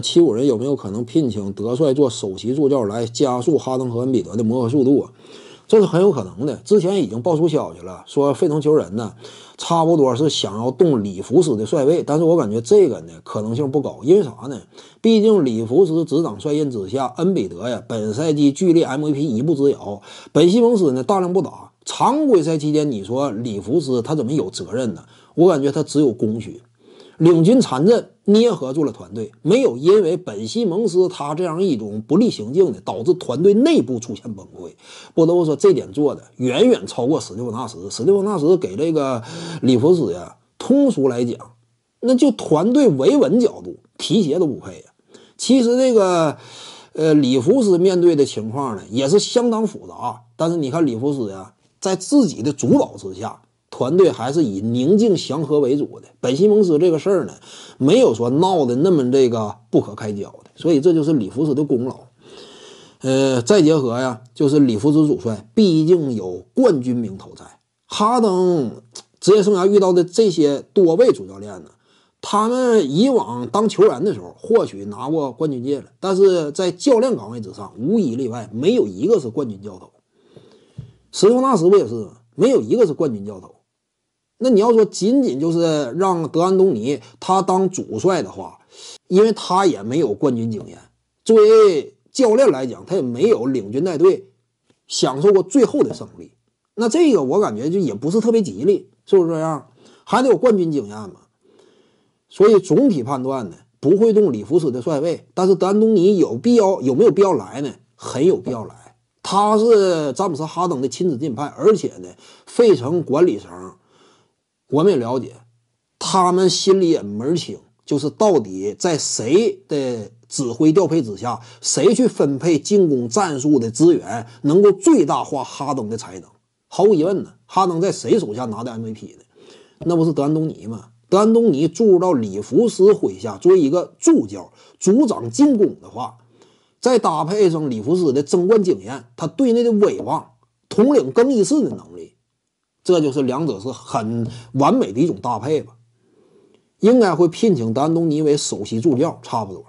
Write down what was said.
七五人有没有可能聘请德帅做首席助教来加速哈登和恩比德的磨合速度啊？这是很有可能的。之前已经爆出消息了，说费城求人呢，差不多是想要动里弗斯的帅位。但是我感觉这个呢可能性不高，因为啥呢？毕竟里弗斯执掌帅印之下，恩比德呀本赛季距离 MVP 一步之遥，本西蒙斯呢大量不打，常规赛期间你说里弗斯他怎么有责任呢？我感觉他只有功勋。领军残阵捏合住了团队，没有因为本西蒙斯他这样一种不利行径的导致团队内部出现崩溃。不得不说，这点做的远远超过史蒂夫纳什。史蒂夫纳什给这个里弗斯呀，通俗来讲，那就团队维稳角度，提鞋都不配呀。其实这个，呃，里弗斯面对的情况呢，也是相当复杂。但是你看里弗斯呀，在自己的主导之下。团队还是以宁静祥和为主的。本西蒙斯这个事儿呢，没有说闹得那么这个不可开交的，所以这就是里弗斯的功劳。呃，再结合呀，就是里弗斯主帅，毕竟有冠军名头在。哈登职业生涯遇到的这些多位主教练呢，他们以往当球员的时候或许拿过冠军戒指，但是在教练岗位之上，无一例外，没有一个是冠军教头。斯蒂纳斯不也是吗？没有一个是冠军教头。那你要说仅仅就是让德安东尼他当主帅的话，因为他也没有冠军经验，作为教练来讲，他也没有领军带队、享受过最后的胜利。那这个我感觉就也不是特别吉利，是不是这样？还得有冠军经验嘛。所以总体判断呢，不会动里弗斯的帅位，但是德安东尼有必要有没有必要来呢？很有必要来，他是詹姆斯哈登的亲子近派，而且呢，费城管理层。我们也了解，他们心里也门清，就是到底在谁的指挥调配之下，谁去分配进攻战术的资源，能够最大化哈登的才能。毫无疑问呢，哈登在谁手下拿的 MVP 呢？那不是德安东尼吗？德安东尼注入到里弗斯麾下，作为一个助教、组长进攻的话，再搭配上里弗斯的争冠经验，他队内的威望、统领更衣室的能力。这就是两者是很完美的一种搭配吧，应该会聘请丹东尼为首席助教，差不多。